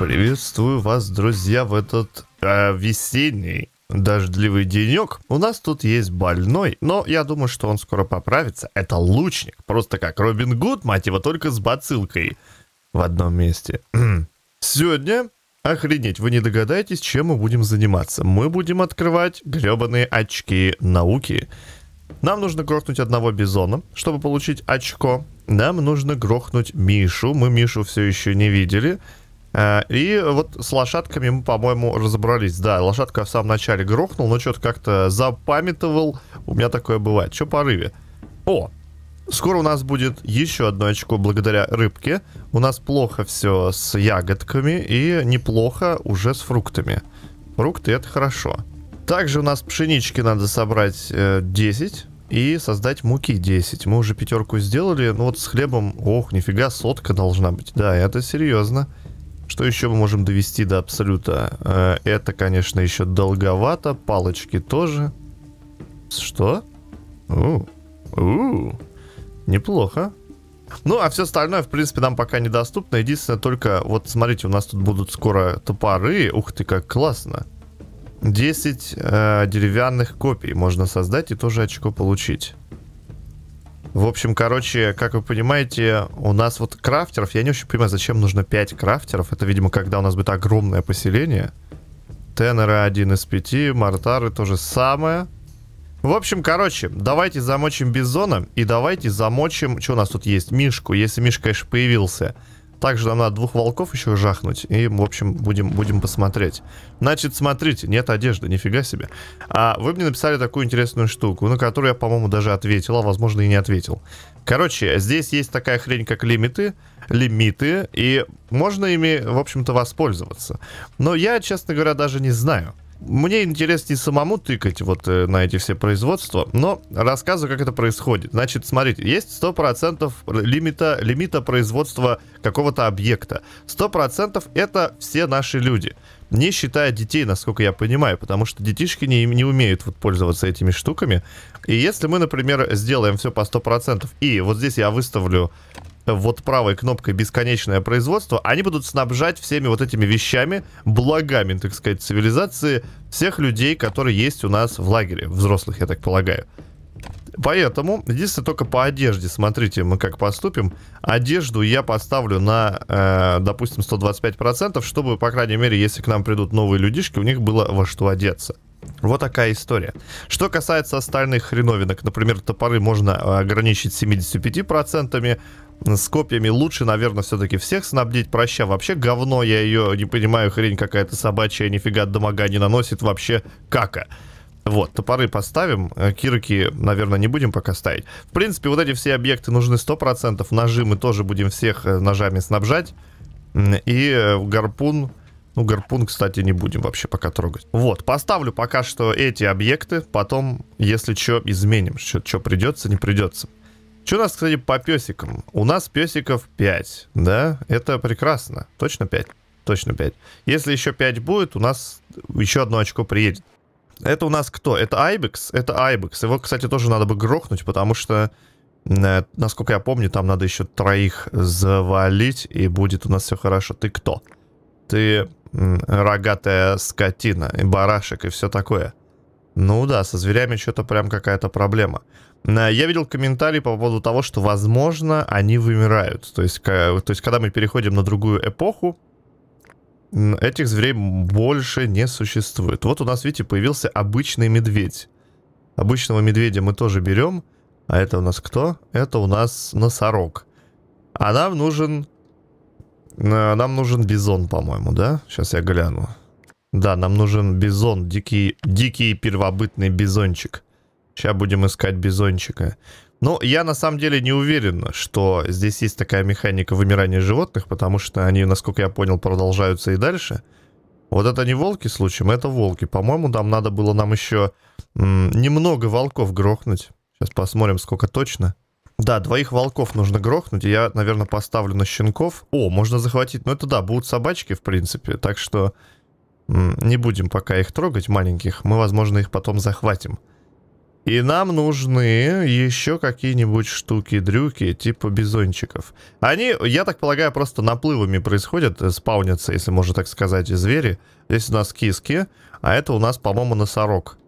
Приветствую вас, друзья, в этот э, весенний дождливый денек. У нас тут есть больной, но я думаю, что он скоро поправится. Это лучник, просто как Робин Гуд, мать его, только с бацилкой в одном месте. Сегодня, охренеть, вы не догадаетесь, чем мы будем заниматься. Мы будем открывать гребаные очки науки. Нам нужно грохнуть одного бизона, чтобы получить очко. Нам нужно грохнуть Мишу. Мы Мишу все еще не видели. Э, и вот с лошадками мы, по-моему, разобрались. Да, лошадка в самом начале грохнул, но что-то как-то запамятовал. У меня такое бывает. Что порыве? О, скоро у нас будет еще одно очко благодаря рыбке. У нас плохо все с ягодками и неплохо уже с фруктами. Фрукты это хорошо. Также у нас пшенички надо собрать э, 10 и создать муки 10. Мы уже пятерку сделали, Ну вот с хлебом, ох, нифига, сотка должна быть. Да, это серьезно. Что еще мы можем довести до абсолюта? Э, это, конечно, еще долговато. Палочки тоже. Что? У, у, неплохо. Ну, а все остальное, в принципе, нам пока недоступно. Единственное, только, вот смотрите, у нас тут будут скоро топоры. Ух ты, как классно. 10 э, деревянных копий можно создать и тоже очко получить. В общем, короче, как вы понимаете, у нас вот крафтеров, я не очень понимаю, зачем нужно 5 крафтеров. Это, видимо, когда у нас будет огромное поселение. Теннеры один из пяти, мартары тоже самое. В общем, короче, давайте замочим бизона и давайте замочим... Что у нас тут есть? Мишку, если Мишка, конечно, появился. Также нам надо двух волков еще жахнуть. И, в общем, будем, будем посмотреть. Значит, смотрите, нет одежды, нифига себе. А вы мне написали такую интересную штуку, на которую я, по-моему, даже ответил, а возможно и не ответил. Короче, здесь есть такая хрень, как лимиты, лимиты, и можно ими, в общем-то, воспользоваться. Но я, честно говоря, даже не знаю мне интереснее самому тыкать вот э, на эти все производства, но рассказываю, как это происходит. Значит, смотрите, есть 100% лимита, лимита производства какого-то объекта. 100% это все наши люди не считая детей, насколько я понимаю, потому что детишки не, не умеют вот пользоваться этими штуками. И если мы, например, сделаем все по 100%, и вот здесь я выставлю вот правой кнопкой «Бесконечное производство», они будут снабжать всеми вот этими вещами, благами, так сказать, цивилизации всех людей, которые есть у нас в лагере, взрослых, я так полагаю. Поэтому, единственное, только по одежде, смотрите, мы как поступим. Одежду я поставлю на, э, допустим, 125%, чтобы, по крайней мере, если к нам придут новые людишки, у них было во что одеться. Вот такая история. Что касается остальных хреновинок, например, топоры можно э, ограничить 75%, с копьями лучше, наверное, все-таки всех снабдить. Проща вообще говно, я ее не понимаю, хрень какая-то собачья, нифига дамага не наносит вообще кака. Вот, топоры поставим, э, кирки, наверное, не будем пока ставить. В принципе, вот эти все объекты нужны 100%, мы тоже будем всех э, ножами снабжать. И э, гарпун, ну, гарпун, кстати, не будем вообще пока трогать. Вот, поставлю пока что эти объекты, потом, если что, изменим, что придется, не придется. Что у нас, кстати, по песикам? У нас песиков 5, да? Это прекрасно. Точно 5? Точно 5. Если еще 5 будет, у нас еще одно очко приедет. Это у нас кто? Это Айбекс? Это Айбекс. Его, кстати, тоже надо бы грохнуть, потому что, э, насколько я помню, там надо еще троих завалить, и будет у нас все хорошо. Ты кто? Ты рогатая скотина, и барашек, и все такое. Ну да, со зверями что-то прям какая-то проблема. Э, я видел комментарии по поводу того, что, возможно, они вымирают. То есть, э, то есть когда мы переходим на другую эпоху, этих зверей больше не существует. Вот у нас, видите, появился обычный медведь. Обычного медведя мы тоже берем. А это у нас кто? Это у нас носорог. А нам нужен... Э, нам нужен бизон, по-моему, да? Сейчас я гляну. Да, нам нужен бизон, дикий, дикий первобытный бизончик. Сейчас будем искать бизончика. Ну, я на самом деле не уверен, что здесь есть такая механика вымирания животных, потому что они, насколько я понял, продолжаются и дальше. Вот это не волки случаем, это волки. По-моему, нам надо было нам еще немного волков грохнуть. Сейчас посмотрим, сколько точно. Да, двоих волков нужно грохнуть, я, наверное, поставлю на щенков. О, можно захватить. Ну, это да, будут собачки, в принципе. Так что не будем пока их трогать, маленьких. Мы, возможно, их потом захватим. И нам нужны еще какие-нибудь штуки-дрюки, типа бизончиков. Они, я так полагаю, просто наплывами происходят, э, спаунятся, если можно так сказать, звери. Здесь у нас киски, а это у нас, по-моему, носорог.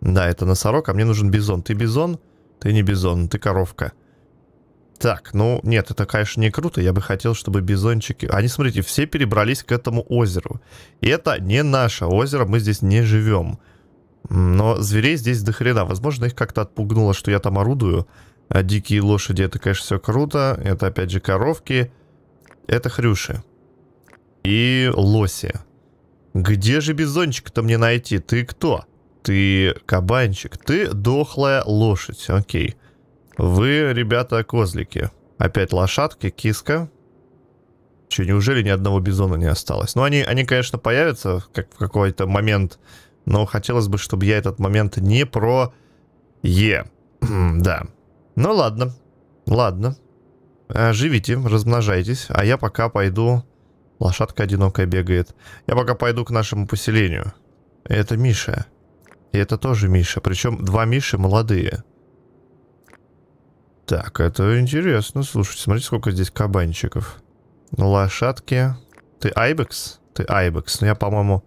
Да, это носорог, а мне нужен бизон. Ты бизон? Ты не бизон, ты коровка. Так, ну нет, это, конечно, не круто. Я бы хотел, чтобы бизончики... Они, смотрите, все перебрались к этому озеру. И это не наше озеро, мы здесь не живем. Но зверей здесь до хрена. Возможно, их как-то отпугнуло, что я там орудую. А дикие лошади, это, конечно, все круто. Это, опять же, коровки. Это хрюши. И лоси. Где же бизончик-то мне найти? Ты кто? Ты кабанчик. Ты дохлая лошадь. Окей. Вы, ребята, козлики. Опять лошадки, киска. Че, неужели ни одного бизона не осталось? Ну, они, они конечно, появятся как в какой-то момент, но хотелось бы, чтобы я этот момент не про Е. да. Ну, ладно. Ладно. Э, живите, размножайтесь, а я пока пойду... Лошадка одинокая бегает. Я пока пойду к нашему поселению. Это Миша. И это тоже Миша. Причем два Миши молодые. Так, это интересно. Слушайте, смотрите, сколько здесь кабанчиков. Лошадки. Ты Айбекс? Ты Айбекс. Ну, я, по-моему,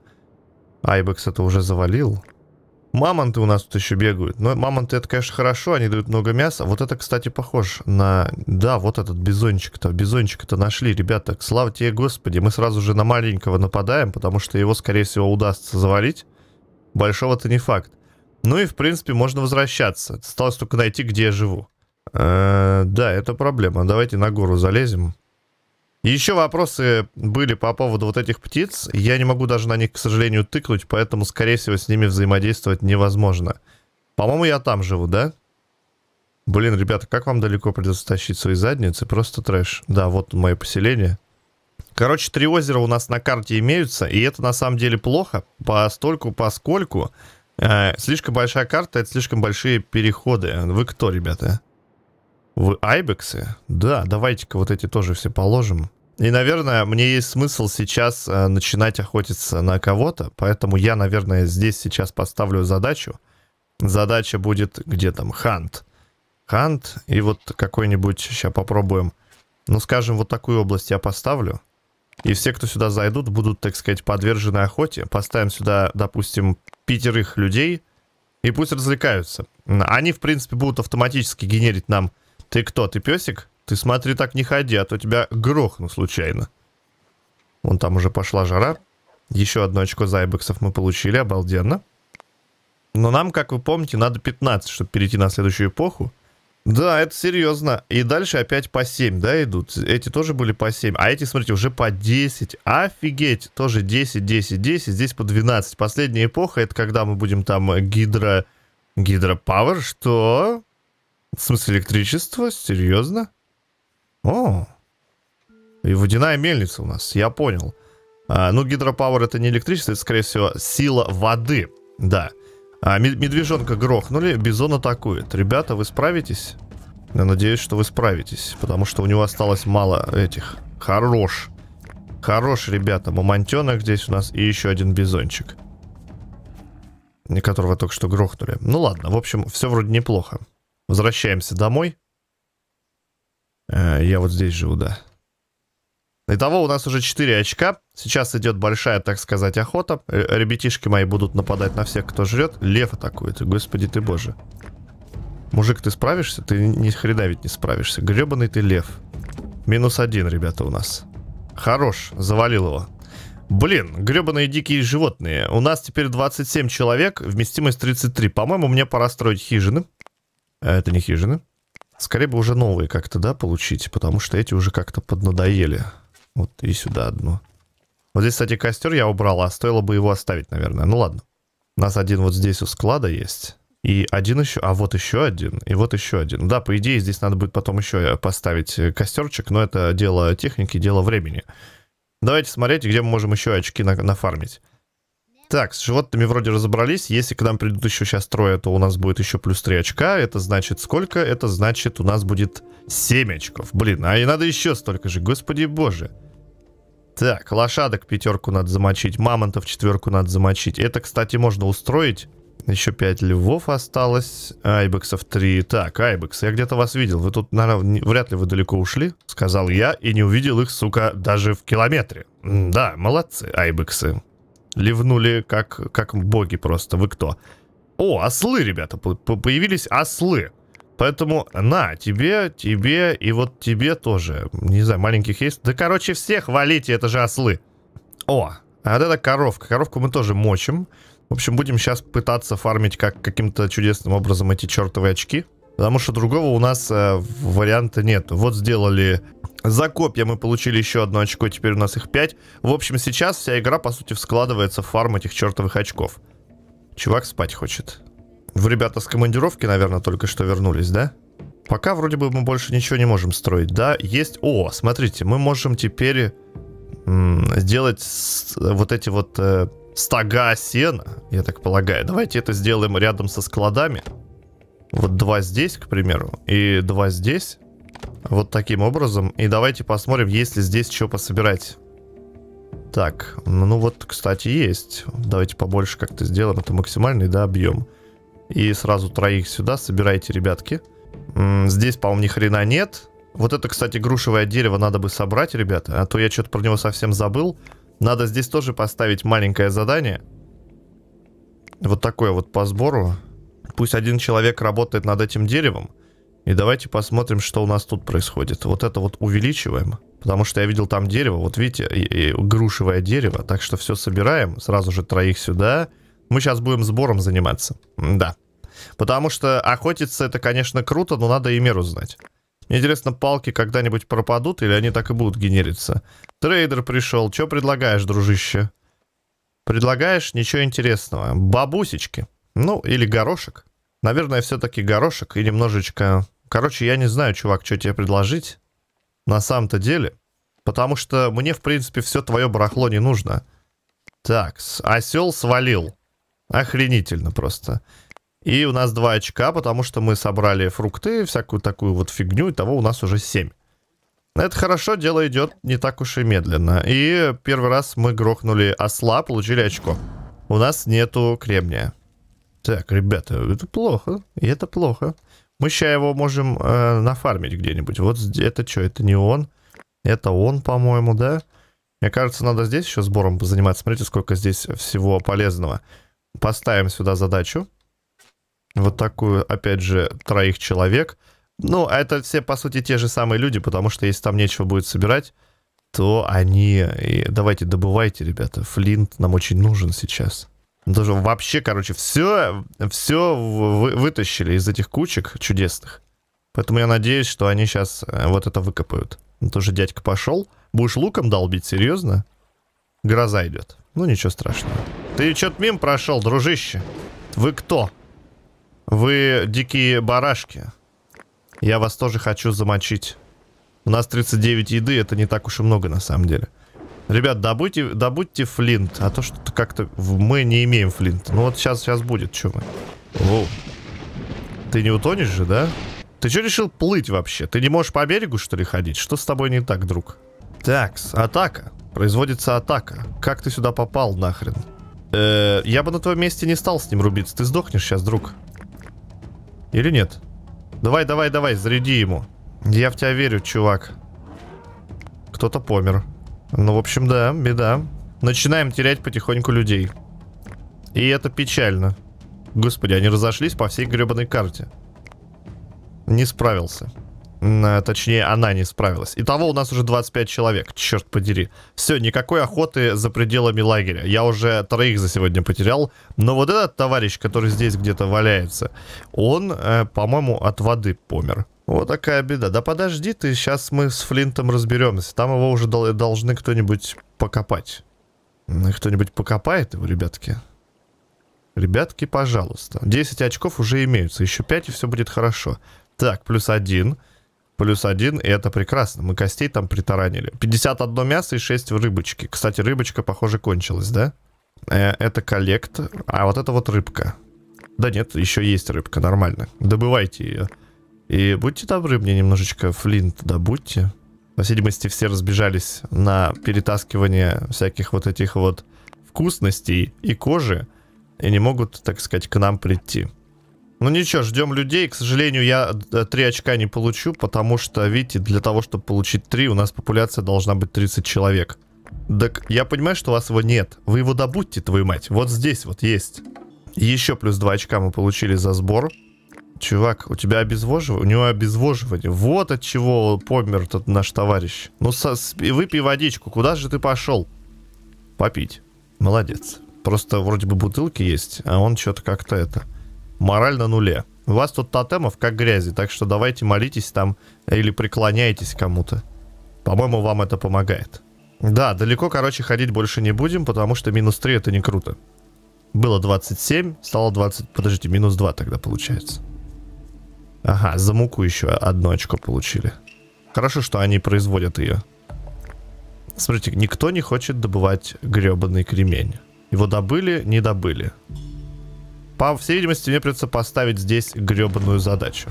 Айбекс это уже завалил. Мамонты у нас тут еще бегают. Но ну, мамонты это, конечно, хорошо, они дают много мяса. Вот это, кстати, похож на... Да, вот этот бизончик-то. Бизончик-то нашли, ребята. Слава тебе, Господи. Мы сразу же на маленького нападаем, потому что его, скорее всего, удастся завалить. Большого-то не факт. Ну и, в принципе, можно возвращаться. Осталось только найти, где я живу. Э, да, это проблема. Давайте на гору залезем. Еще вопросы были по поводу вот этих птиц. Я не могу даже на них, к сожалению, тыкнуть, поэтому, скорее всего, с ними взаимодействовать невозможно. По-моему, я там живу, да? Блин, ребята, как вам далеко придется тащить свои задницы? Просто трэш. Да, вот мое поселение. Короче, три озера у нас на карте имеются, и это на самом деле плохо, постольку, поскольку э, слишком большая карта, это слишком большие переходы. Вы кто, ребята? В Айбексы? Да, давайте-ка вот эти тоже все положим. И, наверное, мне есть смысл сейчас э, начинать охотиться на кого-то, поэтому я, наверное, здесь сейчас поставлю задачу. Задача будет где там? Хант. Хант и вот какой-нибудь, сейчас попробуем, ну, скажем, вот такую область я поставлю. И все, кто сюда зайдут, будут, так сказать, подвержены охоте. Поставим сюда, допустим, пятерых людей, и пусть развлекаются. Они, в принципе, будут автоматически генерить нам ты кто, ты песик? Ты смотри, так не ходи, а то тебя грохну случайно. Вон там уже пошла жара. Еще одно очко зайбексов мы получили, обалденно. Но нам, как вы помните, надо 15, чтобы перейти на следующую эпоху. Да, это серьезно. И дальше опять по 7, да, идут. Эти тоже были по 7. А эти, смотрите, уже по 10. Офигеть! Тоже 10, 10, 10. Здесь по 12. Последняя эпоха, это когда мы будем там гидро... Гидро Пауэр, что? В смысле электричество? Серьезно? О, и водяная мельница у нас, я понял. А, ну, гидропауэр это не электричество, это, скорее всего, сила воды. Да. А, медвежонка грохнули, бизон атакует. Ребята, вы справитесь? Я надеюсь, что вы справитесь, потому что у него осталось мало этих. Хорош. Хорош, ребята. Мамонтенок здесь у нас и еще один бизончик. Которого только что грохнули. Ну ладно, в общем, все вроде неплохо. Возвращаемся домой. Э, я вот здесь живу, да. Итого у нас уже 4 очка. Сейчас идет большая, так сказать, охота. Э, ребятишки мои будут нападать на всех, кто жрет. Лев атакует. Господи ты боже. Мужик, ты справишься? Ты ни хрена ведь не справишься. Гребаный ты лев. Минус один, ребята, у нас. Хорош, завалил его. Блин, гребаные дикие животные. У нас теперь 27 человек, вместимость 33. По-моему, мне пора строить хижины. А это не хижины. Скорее бы уже новые как-то, да, получить, потому что эти уже как-то поднадоели. Вот и сюда одно. Вот здесь, кстати, костер я убрал, а стоило бы его оставить, наверное. Ну ладно. У нас один вот здесь у склада есть. И один еще, а вот еще один, и вот еще один. Да, по идее, здесь надо будет потом еще э, поставить э, костерчик, но это дело техники, дело времени. Давайте смотреть, где мы можем еще очки на нафармить. Так, с животными вроде разобрались. Если к нам придут еще сейчас трое, то у нас будет еще плюс 3 очка. Это значит сколько? Это значит у нас будет 7 очков. Блин, а и надо еще столько же. Господи боже. Так, лошадок пятерку надо замочить. Мамонтов четверку надо замочить. Это, кстати, можно устроить. Еще 5 львов осталось. Айбексов 3. Так, Айбекс, я где-то вас видел. Вы тут, наверное, вряд ли вы далеко ушли, сказал я, и не увидел их, сука, даже в километре. Да, молодцы, Айбексы. Ливнули как, как боги просто. Вы кто? О, ослы, ребята. по Появились ослы. Поэтому на, тебе, тебе и вот тебе тоже. Не знаю, маленьких есть. Да, короче, всех валите, это же ослы. О, а вот это коровка. Коровку мы тоже мочим. В общем, будем сейчас пытаться фармить как каким-то чудесным образом эти чертовые очки. Потому что другого у нас э, варианта нет. Вот сделали за копья мы получили еще одно очко, теперь у нас их 5. В общем, сейчас вся игра, по сути, складывается в фарм этих чертовых очков. Чувак спать хочет. Вы, ребята, с командировки, наверное, только что вернулись, да? Пока вроде бы мы больше ничего не можем строить, да? Есть... О, смотрите, мы можем теперь сделать вот эти вот э, стога сена, я так полагаю. Давайте это сделаем рядом со складами. Вот два здесь, к примеру, и два здесь. Вот таким образом. И давайте посмотрим, есть ли здесь что пособирать. Так, ну вот, кстати, есть. Давайте побольше как-то сделаем. Это максимальный, да, объем. И сразу троих сюда собирайте, ребятки. Здесь, по-моему, ни хрена нет. Вот это, кстати, грушевое дерево надо бы собрать, ребята. А то я что-то про него совсем забыл. Надо здесь тоже поставить маленькое задание. Вот такое вот по сбору пусть один человек работает над этим деревом, и давайте посмотрим, что у нас тут происходит. Вот это вот увеличиваем, потому что я видел там дерево, вот видите, и, и грушевое дерево, так что все собираем, сразу же троих сюда. Мы сейчас будем сбором заниматься, да. Потому что охотиться это, конечно, круто, но надо и меру знать. Мне интересно, палки когда-нибудь пропадут или они так и будут генериться? Трейдер пришел, что предлагаешь, дружище? Предлагаешь ничего интересного. Бабусечки. Ну, или горошек. Наверное, все-таки горошек и немножечко... Короче, я не знаю, чувак, что тебе предложить. На самом-то деле. Потому что мне, в принципе, все твое барахло не нужно. Так, осел свалил. Охренительно просто. И у нас два очка, потому что мы собрали фрукты, всякую такую вот фигню, и того у нас уже семь. Это хорошо, дело идет не так уж и медленно. И первый раз мы грохнули осла, получили очко. У нас нету кремния. Так, ребята, это плохо, и это плохо. Мы сейчас его можем э, нафармить где-нибудь. Вот это что, это не он, это он, по-моему, да? Мне кажется, надо здесь еще сбором заниматься. Смотрите, сколько здесь всего полезного. Поставим сюда задачу. Вот такую, опять же, троих человек. Ну, а это все, по сути, те же самые люди, потому что если там нечего будет собирать, то они... И давайте добывайте, ребята. Флинт нам очень нужен сейчас. Даже ну, вообще, короче, все, все вы, вытащили из этих кучек чудесных. Поэтому я надеюсь, что они сейчас э, вот это выкопают. Ну, тоже дядька пошел. Будешь луком долбить, серьезно? Гроза идет. Ну, ничего страшного. Ты что-то мимо прошел, дружище. Вы кто? Вы дикие барашки. Я вас тоже хочу замочить. У нас 39 еды, это не так уж и много на самом деле. Ребят, добудьте, добудьте флинт, а то что-то как-то мы не имеем флинт. Ну вот сейчас, сейчас будет, что мы. Воу. Ты не утонешь же, да? Ты что решил плыть вообще? Ты не можешь по берегу, что ли, ходить? Что с тобой не так, друг? Такс, атака. Производится атака. Как ты сюда попал, нахрен? Э, я бы на твоем месте не стал с ним рубиться. Ты сдохнешь сейчас, друг. Или нет? Давай, давай, давай, заряди ему. Я в тебя верю, чувак. Кто-то помер. Ну, в общем, да, беда. Начинаем терять потихоньку людей. И это печально. Господи, они разошлись по всей гребаной карте. Не справился. на, точнее, она не справилась. Итого у нас уже 25 человек, черт подери. Все, никакой охоты за пределами лагеря. Я уже троих за сегодня потерял. Но вот этот товарищ, который здесь где-то валяется, он, э, по-моему, от воды помер. Вот такая беда. Да подожди ты, сейчас мы с Флинтом разберемся. Там его уже дол- должны кто-нибудь покопать. Ну, кто-нибудь покопает его, ребятки? Ребятки, пожалуйста. 10 очков уже имеются. Еще 5 и все будет хорошо. Так, плюс один, Плюс один, и это прекрасно. Мы костей там притаранили. 51 мясо и 6 рыбочке. Кстати, рыбочка, похоже, кончилась, да? Э, это коллект. А вот это вот рыбка. Да нет, еще есть рыбка, нормально. Добывайте ее. И будьте добры, мне немножечко флинт добудьте. По всей видимости, все разбежались на перетаскивание всяких вот этих вот вкусностей и кожи. И не могут, так сказать, к нам прийти. Ну ничего, ждем людей. К сожалению, я 3 э, очка не получу, потому что, видите, для того, чтобы получить 3, у нас популяция должна быть 30 человек. Так я понимаю, что у вас его нет. Вы его добудьте, твою мать. Вот здесь вот есть. Еще плюс 2 очка мы получили за сбор чувак, у тебя обезвоживание, у него обезвоживание. Вот от чего помер тот наш товарищ. Ну, со, выпей водичку, куда же ты пошел? Попить. Молодец. Просто вроде бы бутылки есть, а он что-то как-то это... Морально нуле. У вас тут тотемов как грязи, так что давайте молитесь там или преклоняйтесь кому-то. По-моему, вам это помогает. Да, далеко, короче, ходить больше не будем, потому что минус 3 это не круто. Было 27, стало 20... Подождите, минус 2 тогда получается. Ага, за муку еще одно очко получили. Хорошо, что они производят ее. Смотрите, никто не хочет добывать гребаный кремень. Его добыли, не добыли. По всей видимости, мне придется поставить здесь гребаную задачу.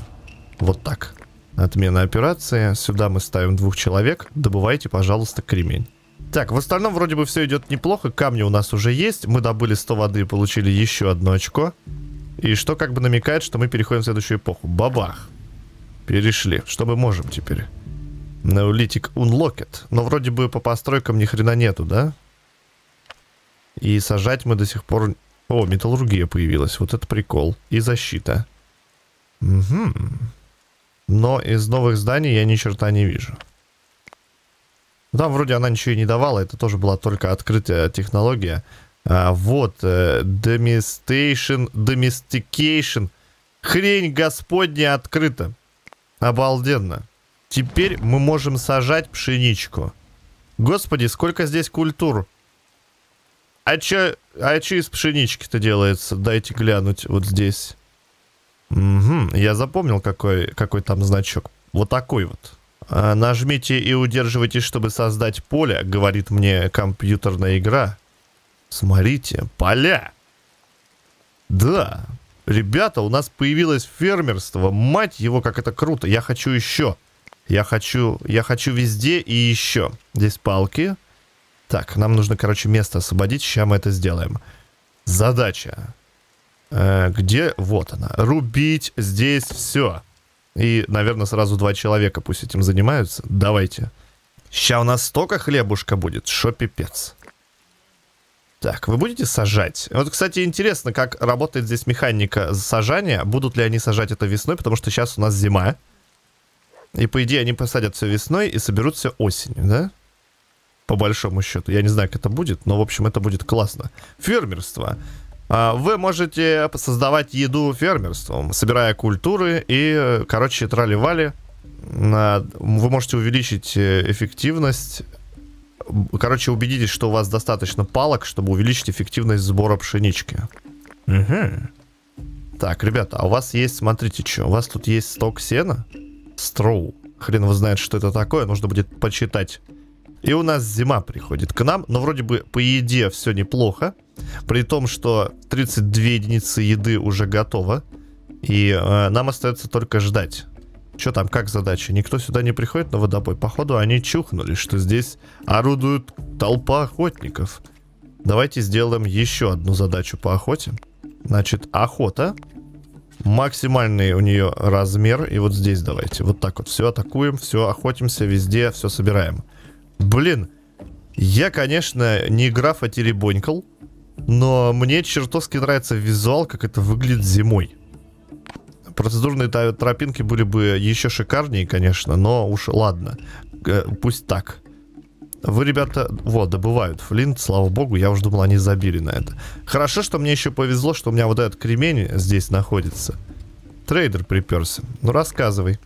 Вот так. Отмена операции. Сюда мы ставим двух человек. Добывайте, пожалуйста, кремень. Так, в остальном вроде бы все идет неплохо. Камни у нас уже есть. Мы добыли 100 воды и получили еще одно очко. И что как бы намекает, что мы переходим в следующую эпоху. Бабах. Перешли. Что мы можем теперь? Неолитик Unlocked. Но вроде бы по постройкам ни хрена нету, да? И сажать мы до сих пор... О, металлургия появилась. Вот это прикол. И защита. Угу. Но из новых зданий я ни черта не вижу. Там вроде она ничего и не давала. Это тоже была только открытая технология. А, вот, э, domestication, domestication. Хрень господня открыта. Обалденно. Теперь мы можем сажать пшеничку. Господи, сколько здесь культур. А чё, а чё из пшенички-то делается? Дайте глянуть вот здесь. Угу, я запомнил, какой, какой там значок. Вот такой вот. А, нажмите и удерживайте, чтобы создать поле, говорит мне компьютерная игра. Смотрите, поля. Да, ребята, у нас появилось фермерство. Мать его, как это круто. Я хочу еще. Я хочу, я хочу везде и еще. Здесь палки. Так, нам нужно, короче, место освободить. Сейчас мы это сделаем. Задача. Э, где? Вот она. Рубить здесь все. И, наверное, сразу два человека пусть этим занимаются. Давайте. Сейчас у нас столько хлебушка будет, что пипец. Так, вы будете сажать? Вот, кстати, интересно, как работает здесь механика сажания. Будут ли они сажать это весной, потому что сейчас у нас зима. И, по идее, они посадят все весной и соберут все осенью, да? По большому счету. Я не знаю, как это будет, но, в общем, это будет классно. Фермерство. А, вы можете создавать еду фермерством, собирая культуры и, короче, трали-вали. Вы можете увеличить э, эффективность Короче, убедитесь, что у вас достаточно палок, чтобы увеличить эффективность сбора пшенички. Угу. Так, ребята, а у вас есть, смотрите, что. У вас тут есть сток сена. Строу. Хрен его знает, что это такое. Нужно будет почитать. И у нас зима приходит к нам, но вроде бы по еде все неплохо. При том, что 32 единицы еды уже готово. И э, нам остается только ждать. Что там, как задача? Никто сюда не приходит на водопой. Походу, они чухнули, что здесь орудует толпа охотников. Давайте сделаем еще одну задачу по охоте. Значит, охота. Максимальный у нее размер. И вот здесь давайте. Вот так вот. Все атакуем, все охотимся, везде все собираем. Блин, я, конечно, не граф, а теребонькал. Но мне чертовски нравится визуал, как это выглядит зимой процедурные тропинки были бы еще шикарнее, конечно, но уж ладно, пусть так. Вы, ребята, вот, добывают флинт, слава богу, я уже думал, они забили на это. Хорошо, что мне еще повезло, что у меня вот этот кремень здесь находится. Трейдер приперся. Ну, рассказывай.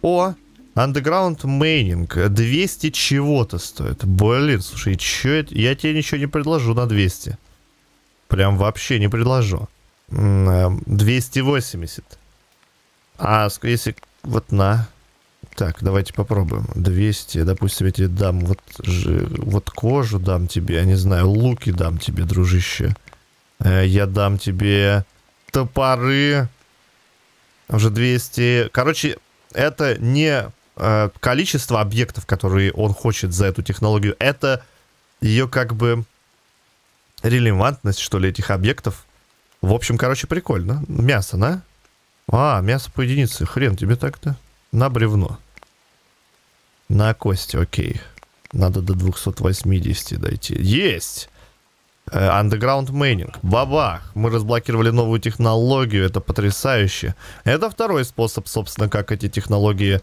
О, Underground Mining. 200 чего-то стоит. Блин, слушай, че это? Я тебе ничего не предложу на 200. Прям вообще не предложу. 280. А если вот на... Так, давайте попробуем. 200, допустим, я тебе дам вот, же, вот кожу дам тебе, я не знаю, луки дам тебе, дружище. Э, я дам тебе топоры. Уже 200. Короче, это не э, количество объектов, которые он хочет за эту технологию. Это ее как бы релевантность, что ли, этих объектов. В общем, короче, прикольно. Мясо, да? А, мясо по единице. Хрен тебе так-то. На бревно. На кости, окей. Надо до 280 дойти. Есть! Э, underground Mining. Бабах! Мы разблокировали новую технологию. Это потрясающе. Это второй способ, собственно, как эти технологии...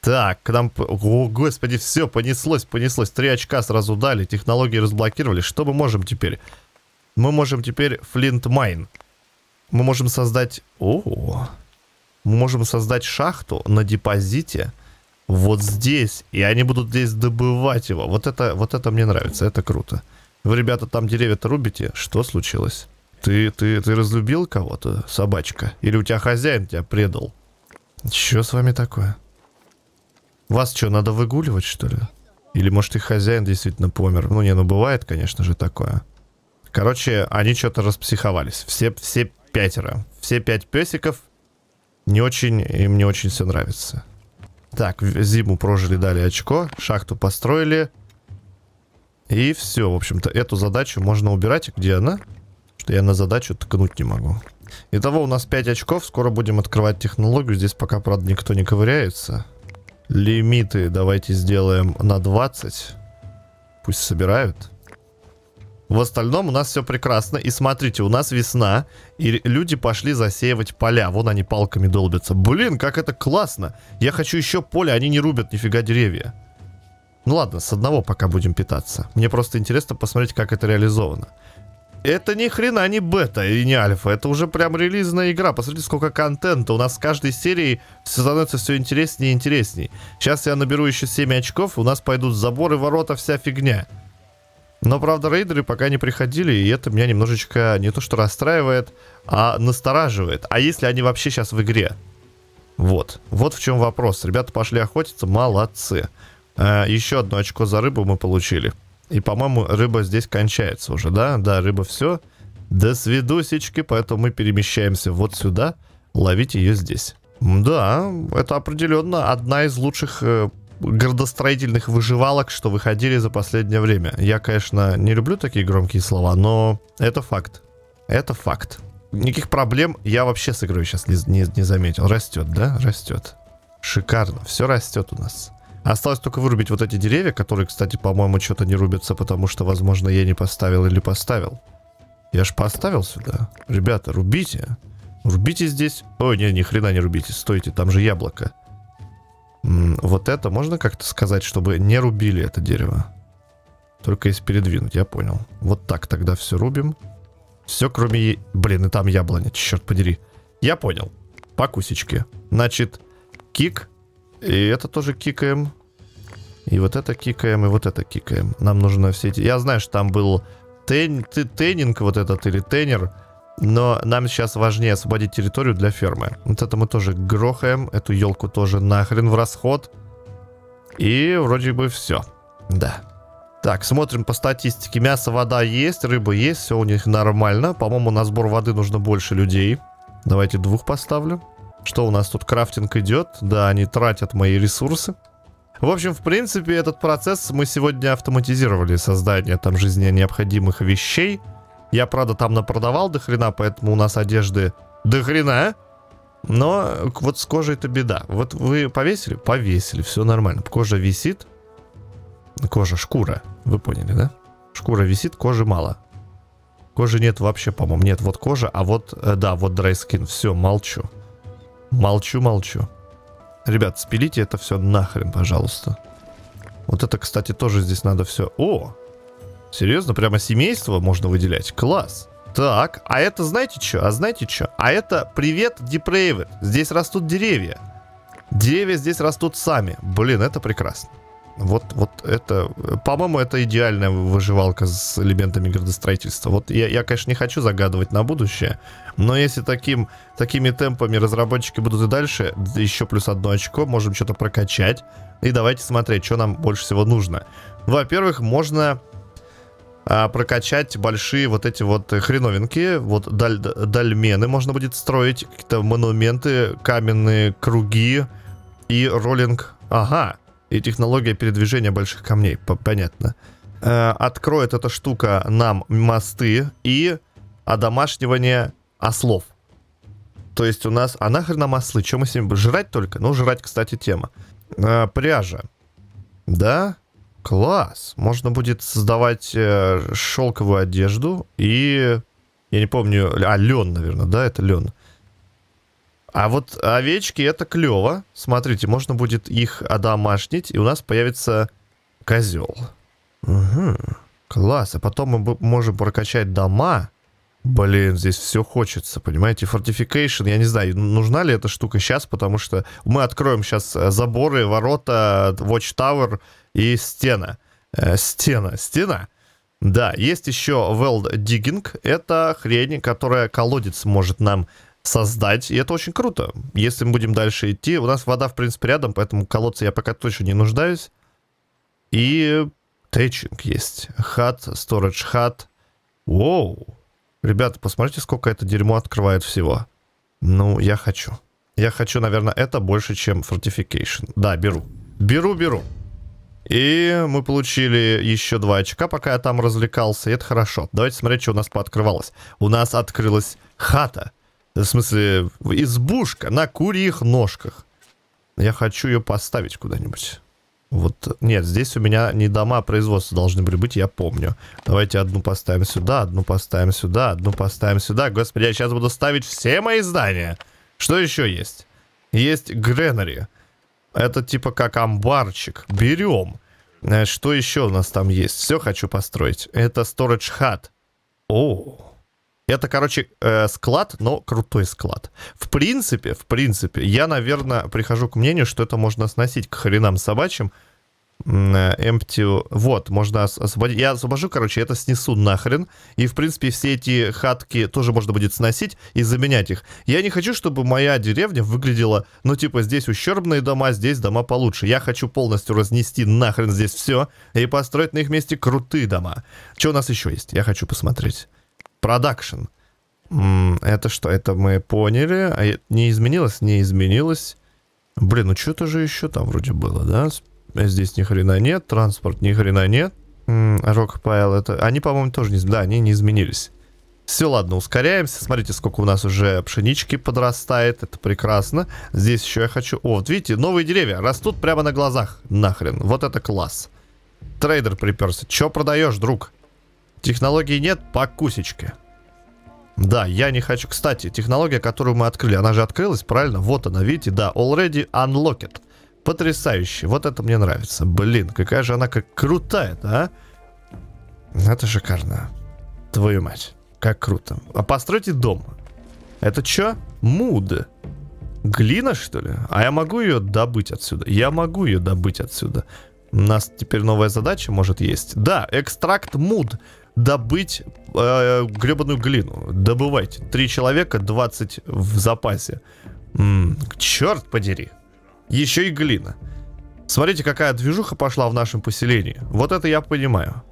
Так, к нам... О, господи, все, понеслось, понеслось. Три очка сразу дали, технологии разблокировали. Что мы можем теперь? Мы можем теперь Flint Mine. Мы можем создать... О, мы можем создать шахту на депозите вот здесь, и они будут здесь добывать его. Вот это, вот это мне нравится, это круто. Вы, ребята, там деревья-то рубите? Что случилось? Ты, ты, ты разлюбил кого-то, собачка? Или у тебя хозяин тебя предал? Что с вами такое? Вас что, надо выгуливать, что ли? Или, может, и хозяин действительно помер? Ну, не, ну, бывает, конечно же, такое. Короче, они что-то распсиховались. Все, все пятеро. Все пять песиков. Не очень, им не очень все нравится. Так, зиму прожили, дали очко. Шахту построили. И все, в общем-то, эту задачу можно убирать. Где она? Что я на задачу ткнуть не могу. Итого у нас 5 очков. Скоро будем открывать технологию. Здесь пока, правда, никто не ковыряется. Лимиты давайте сделаем на 20. Пусть собирают. В остальном у нас все прекрасно. И смотрите, у нас весна, и люди пошли засеивать поля. Вон они палками долбятся. Блин, как это классно! Я хочу еще поле, они не рубят нифига деревья. Ну ладно, с одного пока будем питаться. Мне просто интересно посмотреть, как это реализовано. Это ни хрена не бета и не альфа, это уже прям релизная игра. Посмотрите, сколько контента. У нас с каждой серии все становится все интереснее и интереснее. Сейчас я наберу еще 7 очков, у нас пойдут заборы, ворота, вся фигня. Но, правда, рейдеры пока не приходили, и это меня немножечко не то что расстраивает, а настораживает. А если они вообще сейчас в игре? Вот. Вот в чем вопрос. Ребята пошли охотиться, молодцы. А, еще одно очко за рыбу мы получили. И, по-моему, рыба здесь кончается уже, да? Да, рыба все. До свидусечки, поэтому мы перемещаемся вот сюда, ловить ее здесь. Да, это определенно одна из лучших э, городостроительных выживалок, что выходили за последнее время. Я, конечно, не люблю такие громкие слова, но это факт. Это факт. Никаких проблем я вообще с игрой сейчас не, не, не заметил. Растет, да? Растет. Шикарно. Все растет у нас. Осталось только вырубить вот эти деревья, которые, кстати, по-моему, что-то не рубятся, потому что, возможно, я не поставил или поставил. Я ж поставил сюда. Ребята, рубите. Рубите здесь. Ой, не, ни хрена не рубите. Стойте, там же яблоко вот это можно как-то сказать, чтобы не рубили это дерево? Только если передвинуть, я понял. Вот так тогда все рубим. Все, кроме... Блин, и там яблоня, черт подери. Я понял. По кусечке. Значит, кик. И это тоже кикаем. И вот это кикаем, и вот это кикаем. Нам нужно все эти... Я знаю, что там был тен... теннинг вот этот или теннер. Но нам сейчас важнее освободить территорию для фермы. Вот это мы тоже грохаем, эту елку тоже нахрен в расход. И вроде бы все. Да. Так, смотрим по статистике. Мясо, вода есть, рыба есть, все у них нормально. По-моему, на сбор воды нужно больше людей. Давайте двух поставлю. Что у нас тут? Крафтинг идет. Да, они тратят мои ресурсы. В общем, в принципе, этот процесс мы сегодня автоматизировали. Создание там жизни необходимых вещей – я, правда, там напродавал до хрена, поэтому у нас одежды до хрена. Но вот с кожей это беда. Вот вы повесили? Повесили, все нормально. Кожа висит. Кожа, шкура. Вы поняли, да? Шкура висит, кожи мало. Кожи нет вообще, по-моему. Нет, вот кожа, а вот, э, да, вот драйскин. Все, молчу. Молчу, молчу. Ребят, спилите это все нахрен, пожалуйста. Вот это, кстати, тоже здесь надо все... О! Серьезно, прямо семейство можно выделять? Класс. Так, а это знаете что? А знаете что? А это привет, депрейвит. Здесь растут деревья. Деревья здесь растут сами. Блин, это прекрасно. Вот, вот это, по-моему, это идеальная выживалка с элементами градостроительства. Вот я, я, конечно, не хочу загадывать на будущее, но если таким, такими темпами разработчики будут и дальше, еще плюс одно очко, можем что-то прокачать. И давайте смотреть, что нам больше всего нужно. Во-первых, можно а, прокачать большие вот эти вот хреновинки, вот даль, дальмены можно будет строить, какие-то монументы, каменные круги и роллинг. Ага, и технология передвижения больших камней, понятно. Э, откроет эта штука нам мосты и одомашнивание ослов. То есть у нас... А нахрен нам ослы? Чем мы с ними... Жрать только? Ну, жрать, кстати, тема. Э, пряжа. Да? Класс! Можно будет создавать э, шелковую одежду и... Я не помню... А, лен, наверное, да? Это лен. А вот овечки это клево. Смотрите, можно будет их одомашнить, и у нас появится козел. Угу. Класс. А потом мы можем прокачать дома Блин, здесь все хочется, понимаете? Fortification, я не знаю, нужна ли эта штука сейчас, потому что мы откроем сейчас э, заборы, ворота, Watchtower и стена. Э, стена, стена. Да, есть еще Weld Digging. Это хрень, которая колодец может нам создать, и это очень круто. Если мы будем дальше идти, у нас вода, в принципе, рядом, поэтому колодцы я пока точно не нуждаюсь. И тэтчинг есть. Хат, storage хат. Воу. Ребята, посмотрите, сколько это дерьмо открывает всего. Ну, я хочу. Я хочу, наверное, это больше, чем Fortification. Да, беру. Беру, беру. И мы получили еще два очка, пока я там развлекался. И это хорошо. Давайте смотреть, что у нас пооткрывалось. У нас открылась хата. В смысле, избушка на курьих ножках. Я хочу ее поставить куда-нибудь. Вот, нет, здесь у меня не дома а производства должны были быть, я помню. Давайте одну поставим сюда, одну поставим сюда, одну поставим сюда. Господи, я сейчас буду ставить все мои здания. Что еще есть? Есть гренари. Это типа как амбарчик. Берем. Э, что еще у нас там есть? Все хочу построить. Это storage hut. О, это, короче, э, склад, но крутой склад. В принципе, в принципе, я, наверное, прихожу к мнению, что это можно сносить к хренам собачьим. Э, empty. Вот, можно освободить. Я освобожу, короче, это снесу нахрен. И, в принципе, все эти хатки тоже можно будет сносить и заменять их. Я не хочу, чтобы моя деревня выглядела, ну, типа, здесь ущербные дома, здесь дома получше. Я хочу полностью разнести нахрен здесь все и построить на их месте крутые дома. Что у нас еще есть? Я хочу посмотреть. Продакшн. Это что? Это мы поняли. А не изменилось? Не изменилось. Блин, ну что-то же еще там вроде было, да? Здесь ни хрена нет, транспорт ни хрена нет. Рок Рокпайл это... Они, по-моему, тоже не... Да, они не изменились. Все, ладно, ускоряемся. Смотрите, сколько у нас уже пшенички подрастает. Это прекрасно. Здесь еще я хочу... О, вот видите, новые деревья растут прямо на глазах. Нахрен. Вот это класс. Трейдер приперся. Че продаешь, друг? Технологии нет, по кусечке. Да, я не хочу. Кстати, технология, которую мы открыли, она же открылась, правильно? Вот она, видите, да, already unlocked. Потрясающе, вот это мне нравится. Блин, какая же она как крутая, да? Это шикарно. Твою мать, как круто. А постройте дом. Это чё? Муд. Глина, что ли? А я могу ее добыть отсюда? Я могу ее добыть отсюда. У нас теперь новая задача, может, есть. Да, экстракт муд добыть э, гребаную глину. Добывайте. Три человека, 20 в запасе. М-м, черт подери. Еще и глина. Смотрите, какая движуха пошла в нашем поселении. Вот это я понимаю.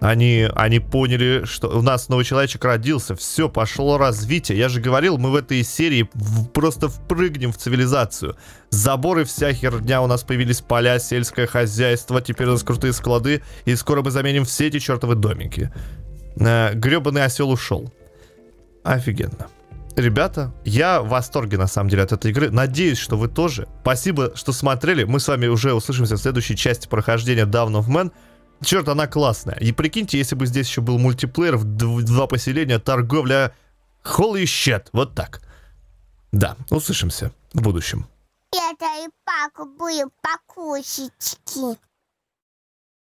Они, они поняли, что у нас новый человечек родился, все, пошло развитие. Я же говорил, мы в этой серии в, просто впрыгнем в цивилизацию. Заборы вся херня, у нас появились поля, сельское хозяйство, теперь у нас крутые склады, и скоро мы заменим все эти чертовы домики. Э, гребаный осел ушел. Офигенно. Ребята, я в восторге на самом деле от этой игры. Надеюсь, что вы тоже. Спасибо, что смотрели. Мы с вами уже услышимся в следующей части прохождения Down of Man. Черт, она классная. И прикиньте, если бы здесь еще был мультиплеер, в два поселения, торговля... Holy shit, вот так. Да, услышимся в будущем. Это и пакубую покусечки.